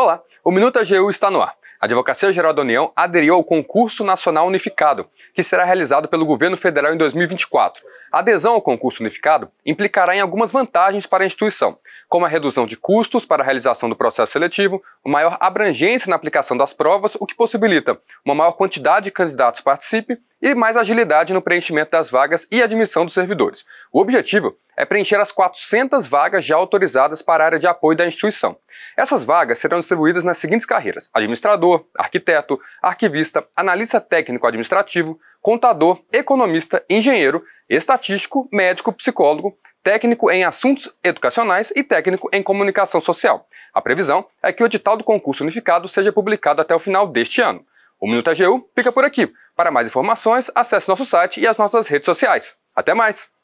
Olá, o Minuto AGU está no ar. A Advocacia Geral da União aderiu ao Concurso Nacional Unificado, que será realizado pelo governo federal em 2024. A adesão ao concurso unificado implicará em algumas vantagens para a instituição, como a redução de custos para a realização do processo seletivo, maior abrangência na aplicação das provas, o que possibilita uma maior quantidade de candidatos participe e mais agilidade no preenchimento das vagas e admissão dos servidores. O objetivo é preencher as 400 vagas já autorizadas para a área de apoio da instituição. Essas vagas serão distribuídas nas seguintes carreiras: administrador, arquiteto, arquivista, analista técnico administrativo, contador, economista, engenheiro, estatístico, médico, psicólogo, técnico em assuntos educacionais e técnico em comunicação social. A previsão é que o edital do concurso unificado seja publicado até o final deste ano. O Minuto AGU fica por aqui. Para mais informações, acesse nosso site e as nossas redes sociais. Até mais!